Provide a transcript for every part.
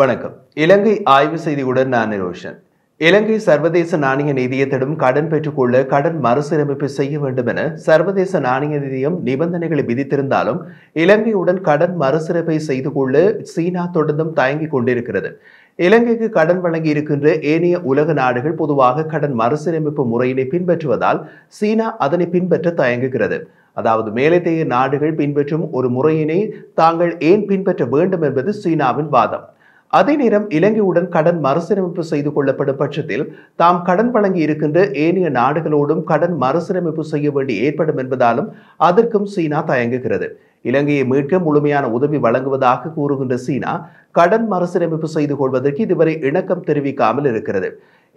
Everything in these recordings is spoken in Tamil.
வணக்கம் இலங்கை ஆய்வு செய்தியுடன் நான் ரோஷன் இலங்கை சர்வதேச நாணய நிதியத்திடம் கடன் பெற்றுக்கொள்ள கடன் மறுசீரமைப்பு செய்ய வேண்டும் என சர்வதேச நாணய நிதியம் நிபந்தனைகளை விதித்திருந்தாலும் இலங்கையுடன் கடன் மறுசீரமைப்பை செய்து கொள்ள சீனா தொடர்ந்தும் தயங்கிக் கொண்டிருக்கிறது இலங்கைக்கு கடன் வழங்கி இருக்கின்ற ஏனைய உலக நாடுகள் பொதுவாக கடன் மறுசீரமைப்பு முறையினை பின்பற்றுவதால் சீனா அதனை பின்பற்ற தயங்குகிறது அதாவது மேலத்தைய நாடுகள் பின்பற்றும் ஒரு முறையினை தாங்கள் ஏன் பின்பற்ற வேண்டும் என்பது சீனாவின் வாதம் அதே நேரம் இலங்கையுடன் கடன் மறுசீரமைப்பு செய்து கொள்ளப்படும் பட்சத்தில் தாம் கடன் வழங்கி இருக்கின்ற ஏனைய நாடுகளோடும் கடன் மறுசீரமைப்பு செய்ய வேண்டி ஏற்படும் என்பதாலும் அதற்கும் சீனா தயங்குகிறது இலங்கையை மீட்க முழுமையான உதவி வழங்குவதாக கூறுகின்ற சீனா கடன் மறுசீரமைப்பு செய்து கொள்வதற்கு இதுவரை இணக்கம் தெரிவிக்காமல் இருக்கிறது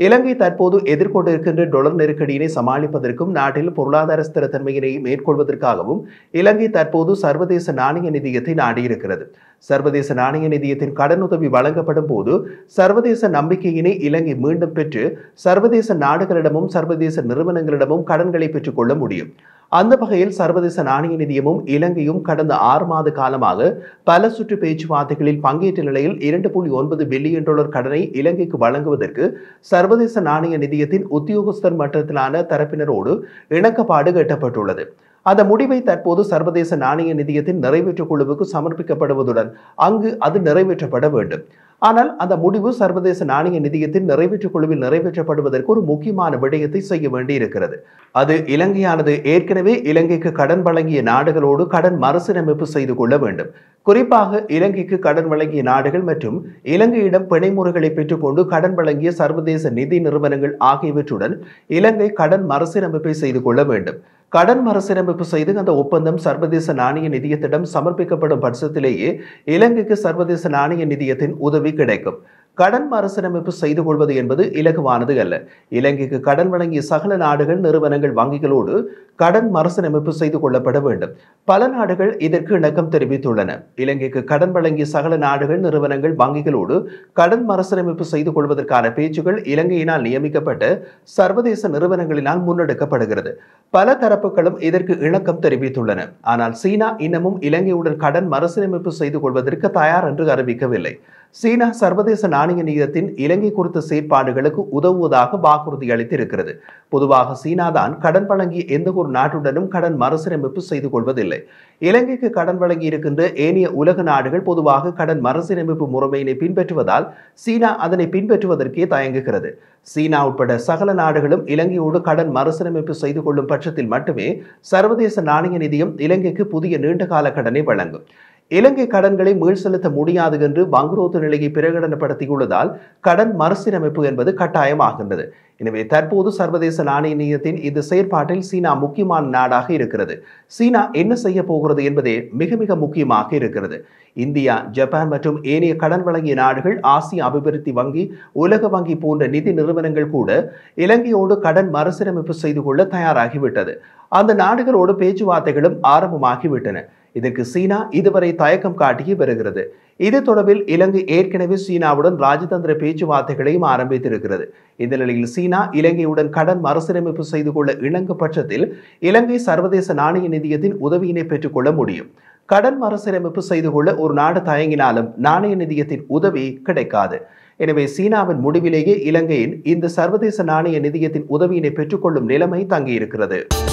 இலங்கை தற்போது எதிர்கொண்டிருக்கின்ற டொலர் நெருக்கடியினை சமாளிப்பதற்கும் நாட்டில் பொருளாதார ஸ்திரத்தன்மையினை மேற்கொள்வதற்காகவும் இலங்கை தற்போது சர்வதேச நாணய நிதியத்தை நாடியிருக்கிறது சர்வதேச நாணய நிதியத்தின் கடனுதவி வழங்கப்படும் போது சர்வதேச நம்பிக்கையினை இலங்கை மீண்டும் பெற்று சர்வதேச நாடுகளிடமும் சர்வதேச நிறுவனங்களிடமும் கடன்களை பெற்றுக்கொள்ள முடியும் அந்த வகையில் சர்வதேச நாணய நிதியமும் இலங்கையும் கடந்த ஆறு மாத காலமாக பல சுற்று பேச்சுவார்த்தைகளில் பங்கேற்ற நிலையில் இரண்டு புள்ளி ஒன்பது பில்லியன் டாலர் கடனை இலங்கைக்கு வழங்குவதற்கு சர்வதேச நாணய நிதியத்தின் உத்தியோகஸ்தர் மட்டத்திலான தரப்பினரோடு இணக்கப்பாடு கட்டப்பட்டுள்ளது அந்த முடிவை தற்போது சர்வதேச நாணய நிதியத்தின் நிறைவேற்று குழுவுக்கு சமர்ப்பிக்கப்படுவதுடன் அங்கு அது நிறைவேற்றப்பட வேண்டும் ஆனால் அந்த முடிவு சர்வதேச நாணய நிதியத்தின் நிறைவேற்றுக் குழுவில் நிறைவேற்றப்படுவதற்கு ஒரு முக்கியமான விடயத்தை செய்ய வேண்டியிருக்கிறது அது இலங்கையானது ஏற்கனவே இலங்கைக்கு கடன் வழங்கிய நாடுகளோடு கடன் மறுசீரமைப்பு செய்து கொள்ள வேண்டும் குறிப்பாக இலங்கைக்கு கடன் வழங்கிய நாடுகள் மற்றும் இலங்கையிடம் பிணைமுறைகளை பெற்றுக்கொண்டு கடன் வழங்கிய சர்வதேச நிதி நிறுவனங்கள் ஆகியவற்றுடன் இலங்கை கடன் மறுசீரமைப்பை செய்து கொள்ள வேண்டும் கடன் மறுசீரமைப்பு செய்து அந்த ஒப்பந்தம் சர்வதேச நாணய நிதியத்திடம் சமர்ப்பிக்கப்படும் பட்சத்திலேயே இலங்கைக்கு சர்வதேச நாணய நிதியத்தின் உதவி கிடைக்கும் கடன் மறுசீரமைப்பு செய்து கொள்வது என்பது இலகுவானது அல்ல இலங்கைக்கு கடன் வழங்கிய சகல நாடுகள் நிறுவனங்கள் வங்கிகளோடு கடன் மறுசீரமைப்பு செய்து கொள்ளப்பட வேண்டும் பல நாடுகள் இதற்கு இணக்கம் தெரிவித்துள்ளன இலங்கைக்கு கடன் வழங்கிய சகல நாடுகள் நிறுவனங்கள் வங்கிகளோடு கடன் மறுசீரமைப்பு செய்து கொள்வதற்கான பேச்சுகள் இலங்கையினால் நியமிக்கப்பட்ட சர்வதேச நிறுவனங்களினால் முன்னெடுக்கப்படுகிறது பல தரப்புகளும் இதற்கு இணக்கம் தெரிவித்துள்ளன ஆனால் சீனா இன்னமும் இலங்கையுடன் கடன் மறுசீரமைப்பு செய்து கொள்வதற்கு தயார் என்று அறிவிக்கவில்லை சீனா சர்வதேச நாணய நிதியத்தின் இலங்கை குறித்த செயற்பாடுகளுக்கு உதவுவதாக வாக்குறுதி அளித்திருக்கிறது பொதுவாக சீனா தான் கடன் வழங்கிய எந்த ஒரு நாட்டுடனும் கடன் மறுசீரமைப்பு செய்து கொள்வதில்லை இலங்கைக்கு கடன் வழங்கி இருக்கின்ற ஏனைய உலக நாடுகள் பொதுவாக கடன் மறுசீரமைப்பு முறைமையினை பின்பற்றுவதால் சீனா அதனை பின்பற்றுவதற்கே தயங்குகிறது சீனா உட்பட சகல நாடுகளும் இலங்கையோடு கடன் மறுசீரமைப்பு செய்து கொள்ளும் பட்சத்தில் மட்டுமே சர்வதேச நாணய நிதியம் இலங்கைக்கு புதிய நீண்டகால கடனை வழங்கும் இலங்கை கடன்களை மீள் செலுத்த முடியாது என்று வங்குரோத்து நிலையை பிரகடனப்படுத்தியுள்ளதால் கடன் மறுசீரமைப்பு என்பது கட்டாயமாகின்றது எனவே தற்போது சர்வதேச நாணய நிதியத்தின் இந்த செயற்பாட்டில் சீனா முக்கியமான நாடாக இருக்கிறது சீனா என்ன செய்ய போகிறது என்பதே மிக மிக முக்கியமாக இருக்கிறது இந்தியா ஜப்பான் மற்றும் ஏனைய கடன் வழங்கிய நாடுகள் ஆசிய அபிவிருத்தி வங்கி உலக வங்கி போன்ற நிதி நிறுவனங்கள் கூட இலங்கையோடு கடன் மறுசீரமைப்பு செய்து கொள்ள தயாராகிவிட்டது அந்த நாடுகளோடு பேச்சுவார்த்தைகளும் ஆரம்பமாகிவிட்டன இதற்கு சீனா இதுவரை தயக்கம் காட்டி வருகிறது இது தொடர்பில் இலங்கை ஏற்கனவே சீனாவுடன் ராஜதந்திர பேச்சுவார்த்தைகளையும் ஆரம்பித்திருக்கிறது இந்த நிலையில் சீனா இலங்கையுடன் கடன் மறுசீரமைப்பு செய்து கொள்ள இணங்கு பட்சத்தில் இலங்கை சர்வதேச நாணய நிதியத்தின் உதவியினை பெற்றுக்கொள்ள முடியும் கடன் மறுசீரமைப்பு செய்து கொள்ள ஒரு நாடு தயங்கினாலும் நாணய நிதியத்தின் உதவி கிடைக்காது எனவே சீனாவின் முடிவிலேயே இலங்கையின் இந்த சர்வதேச நாணய நிதியத்தின் உதவியினை பெற்றுக்கொள்ளும் நிலைமை தங்கியிருக்கிறது